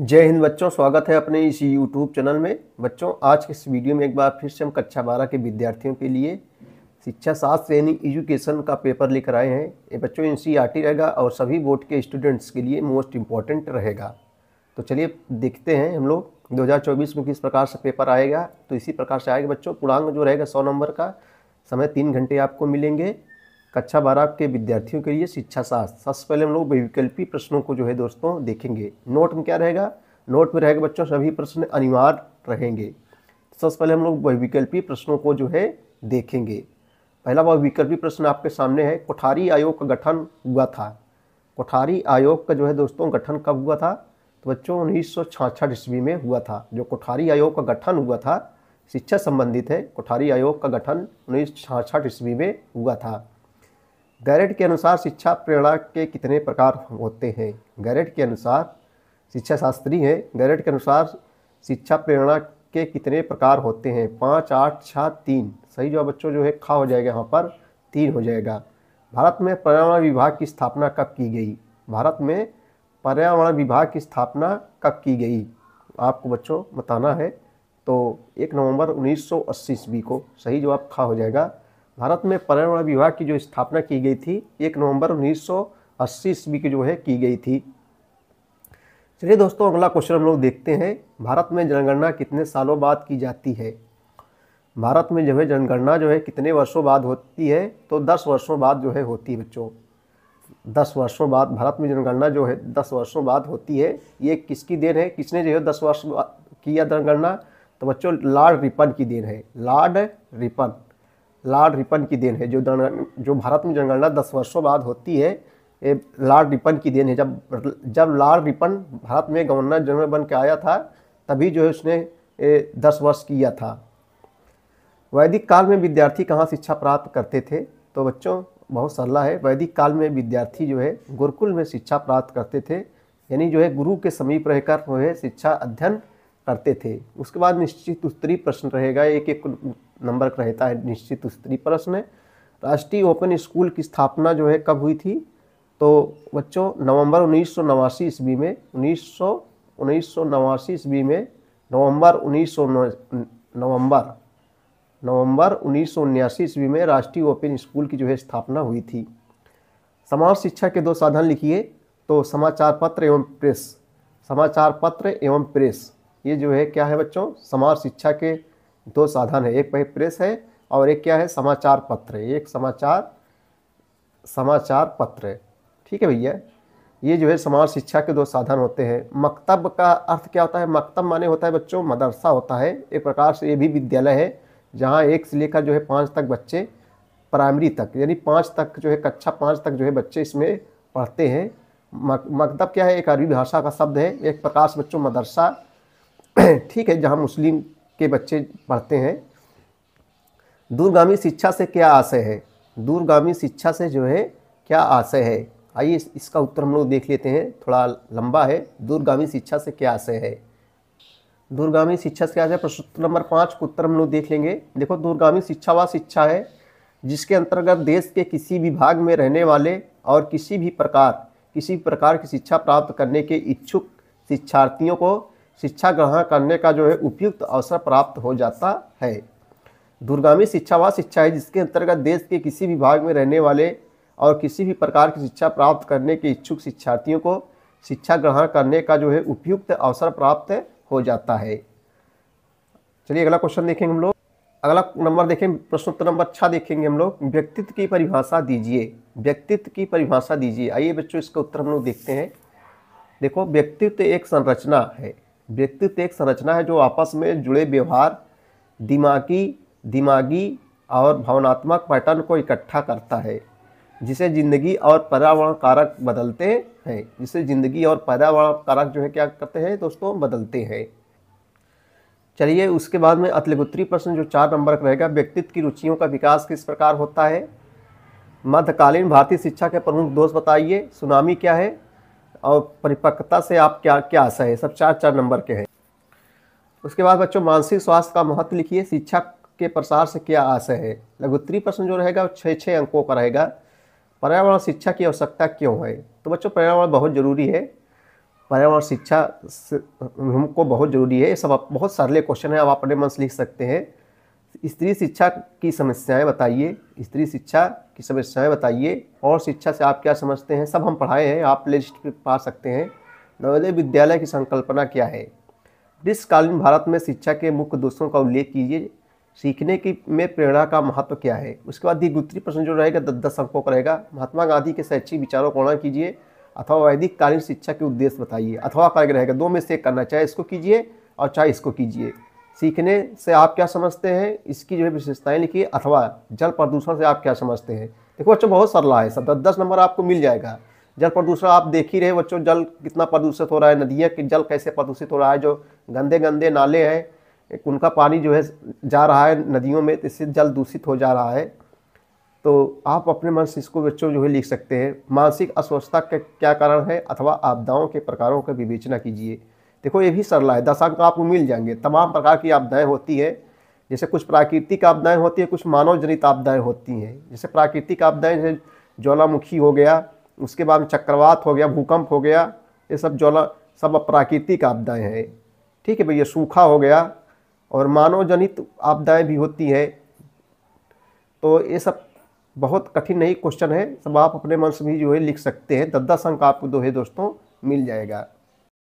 जय हिंद बच्चों स्वागत है अपने इस यूट्यूब चैनल में बच्चों आज के इस वीडियो में एक बार फिर से हम कक्षा बारह के विद्यार्थियों के लिए शिक्षा शास्त्र यानी एजुकेशन का पेपर लेकर आए हैं ये बच्चों एन सी रहेगा और सभी बोर्ड के स्टूडेंट्स के लिए मोस्ट इम्पॉर्टेंट रहेगा तो चलिए देखते हैं हम लोग चौबीस में किस प्रकार से पेपर आएगा तो इसी प्रकार से आएगा बच्चों पूर्णांग जो रहेगा सौ नंबर का समय तीन घंटे आपको मिलेंगे कक्षा बारह के विद्यार्थियों के लिए शिक्षा शास्त्र सबसे पहले हम लोग वैकल्पिक प्रश्नों को जो है दोस्तों देखेंगे नोट में क्या रहेगा नोट में रहेगा बच्चों सभी प्रश्न अनिवार्य रहेंगे सबसे पहले हम लोग वैकल्पिक प्रश्नों को जो है देखेंगे पहला वैकल्पी प्रश्न आपके सामने है कोठारी आयोग का गठन हुआ था कोठारी आयोग का जो है दोस्तों गठन कब हुआ था तो बच्चों उन्नीस सौ छाछठ ईस्वी में हुआ था जो कोठारी आयोग का गठन हुआ था शिक्षा संबंधित है कोठारी आयोग का गठन उन्नीस सौ छाछठ ईस्वी में हुआ था गैरेट के अनुसार शिक्षा प्रेरणा के कितने प्रकार होते हैं गैरेट के अनुसार शिक्षा शास्त्री हैं गैरेट के अनुसार शिक्षा प्रेरणा के कितने प्रकार होते हैं पाँच आठ छः तीन सही जवाब बच्चों जो है खा हो जाएगा यहाँ पर तीन हो जाएगा भारत में पर्यावरण विभाग की स्थापना कब की गई भारत में पर्यावरण विभाग की स्थापना कब की गई आपको बच्चों बताना है तो एक नवंबर 1980 ईस्वी को सही जवाब खा हो जाएगा भारत में पर्यावरण विभाग की जो स्थापना की गई थी एक नवंबर 1980 ईस्वी की जो है की गई थी चलिए दोस्तों अगला क्वेश्चन हम लोग देखते हैं भारत में जनगणना कितने सालों बाद की जाती है भारत में जो है जनगणना जो है कितने वर्षों बाद होती है तो दस वर्षों बाद जो है होती है बच्चों दस वर्षों बाद भारत में जनगणना जो है दस वर्षों बाद होती है ये किसकी देन है किसने जो है दस वर्ष किया जनगणना तो बच्चों लॉर्ड रिपन की देन है लॉर्ड रिपन लार्ड रिपन की देन है जो जो भारत में जनगणना दस वर्षों बाद होती है ये लार्ड रिपन की देन है जब जब लार्ड रिपन भारत में गवर्नर जनरल बन के आया था तभी जो है उसने दस वर्ष किया था वैदिक काल में विद्यार्थी कहाँ शिक्षा प्राप्त करते थे तो बच्चों बहुत सरला है वैदिक काल में विद्यार्थी जो है गुरुकुल में शिक्षा प्राप्त करते थे यानी जो है गुरु के समीप रहकर वो है शिक्षा अध्ययन करते थे उसके बाद निश्चित उत्तरी प्रश्न रहेगा एक एक नंबर का रहता है निश्चित उत्तरी प्रश्न है राष्ट्रीय ओपन स्कूल की स्थापना जो है कब हुई थी तो बच्चों नवंबर उन्नीस सौ ईस्वी में उन्नीस सौ उन्नीस सौ नवासी ईस्वी में नवंबर उन्नीस सौ नवंबर नवंबर उन्नीस सौ उन्यासी ईस्वी में राष्ट्रीय ओपन स्कूल की जो है स्थापना हुई थी समाज शिक्षा के दो साधन लिखिए तो समाचार पत्र एवं प्रेस समाचार पत्र एवं प्रेस ये जो है क्या है बच्चों समाज शिक्षा के दो साधन है एक प्रेस है और एक क्या है समाचार पत्र है एक समाचार समाचार पत्र है ठीक है भैया ये जो है समाज शिक्षा के दो साधन होते हैं मकतब का अर्थ क्या होता है मकतब माने होता है बच्चों मदरसा होता है एक प्रकार से ये भी विद्यालय है जहाँ एक से लेकर जो है पाँच तक बच्चे प्राइमरी तक यानी पाँच तक जो है कक्षा पाँच तक जो है बच्चे इसमें पढ़ते हैं मकतब क्या है एक अरबी भाषा का शब्द है एक प्रकार से बच्चों मदरसा ठीक है जहाँ मुस्लिम के बच्चे पढ़ते हैं दूरगामी शिक्षा से क्या आशय है दूरगामी शिक्षा से जो है क्या आशय है आइए इसका उत्तर हम लोग देख लेते हैं थोड़ा लंबा है दूरगामी शिक्षा से क्या आशय है दूरगामी शिक्षा से क्या आशय प्रश्न नंबर पाँच उत्तर हम लोग देख लेंगे देखो दूरगामी शिक्षा व शिक्षा है जिसके अंतर्गत देश के किसी भी भाग में रहने वाले और किसी भी प्रकार किसी भी प्रकार की शिक्षा प्राप्त करने के इच्छुक शिक्षार्थियों को शिक्षा ग्रहण करने का जो है उपयुक्त अवसर प्राप्त हो जाता है दूरगामी शिक्षा वह शिक्षा है जिसके अंतर्गत देश के किसी भी भाग में रहने वाले और किसी भी प्रकार की शिक्षा प्राप्त करने के इच्छुक शिक्षार्थियों को शिक्षा ग्रहण करने का जो है उपयुक्त अवसर प्राप्त हो जाता है चलिए अगला क्वेश्चन देखेंगे हम लोग अगला नंबर देखें उत्तर नंबर छः देखेंगे हम लोग व्यक्तित्व की परिभाषा दीजिए व्यक्तित्व की परिभाषा दीजिए आइए बच्चों इसका उत्तर हम लोग देखते हैं देखो व्यक्तित्व एक संरचना है व्यक्तित्व एक संरचना है जो आपस में जुड़े व्यवहार दिमागी दिमागी और भावनात्मक पैटर्न को इकट्ठा करता है जिसे ज़िंदगी और पर्यावरण कारक बदलते हैं जिसे ज़िंदगी और पर्यावरण कारक जो है क्या करते हैं दोस्तों बदलते हैं चलिए उसके बाद में अतलगुत्री प्रश्न जो चार नंबर का रहेगा व्यक्तित्व की रुचियों का विकास किस प्रकार होता है मध्यकालीन भारतीय शिक्षा के प्रमुख दोष बताइए सुनामी क्या है और परिपक्वता से आप क्या क्या आशा है सब चार चार नंबर के हैं उसके बाद बच्चों मानसिक स्वास्थ्य का महत्व लिखिए शिक्षा के प्रसार से क्या आशा है लघुत्तरी प्रश्न जो रहेगा वो छः छः अंकों का रहेगा पर्यावरण शिक्षा की आवश्यकता क्यों है तो बच्चों पर्यावरण बहुत ज़रूरी है पर्यावरण शिक्षा हमको बहुत ज़रूरी है ये सब बहुत सारे क्वेश्चन है आप अपने मन से लिख सकते हैं स्त्री शिक्षा की समस्याएं बताइए स्त्री शिक्षा की समस्याएं बताइए और शिक्षा से आप क्या समझते हैं सब हम पढ़ाए हैं आप प्ले लिस्ट पा सकते हैं नवोदय विद्यालय की संकल्पना क्या है ब्रिटिशकालीन भारत में शिक्षा के मुख्य दोषों का उल्लेख कीजिए सीखने की में प्रेरणा का महत्व क्या है उसके बाद द्विगुत्री प्रश्न जो रहेगा दस दस अंकों का रहेगा महात्मा गांधी के शैक्षिक विचारों को वर्णन कीजिए अथवा वैदिक कालीन शिक्षा के उद्देश्य बताइए अथवा कार्य रहेगा दो में से एक करना चाहे इसको कीजिए और चाहे इसको कीजिए सीखने से आप क्या समझते हैं इसकी जो है विशेषताएं लिखिए अथवा जल प्रदूषण से आप क्या समझते हैं देखो बच्चों बहुत सरला है सब दस नंबर आपको मिल जाएगा जल प्रदूषण आप देख ही रहे बच्चों जल कितना प्रदूषित हो रहा है नदियाँ के जल कैसे प्रदूषित हो रहा है जो गंदे गंदे नाले हैं उनका पानी जो है जा रहा है नदियों में तो इससे जल दूषित हो जा रहा है तो आप अपने मन से इसको बच्चों जो है लिख सकते हैं मानसिक अस्वस्थता के क्या कारण है अथवा आपदाओं के प्रकारों का विवेचना कीजिए देखो ये भी सरला है दशांक तो आपको मिल जाएंगे तमाम प्रकार की आपदाएँ होती है जैसे कुछ प्राकृतिक आपदाएँ होती हैं कुछ मानव जनित आपदाएँ होती हैं जैसे प्राकृतिक आपदाएँ जैसे ज्वालामुखी हो गया उसके बाद चक्रवात हो गया भूकंप हो गया ये सब ज्वाला सब प्राकृतिक आपदाएँ हैं ठीक है भैया सूखा हो गया और मानव जनित आपदाएँ भी होती हैं तो ये सब बहुत कठिन नहीं क्वेश्चन है सब आप अपने मन से भी जो है लिख सकते हैं दस दस अंक आपको दो है दोस्तों मिल जाएगा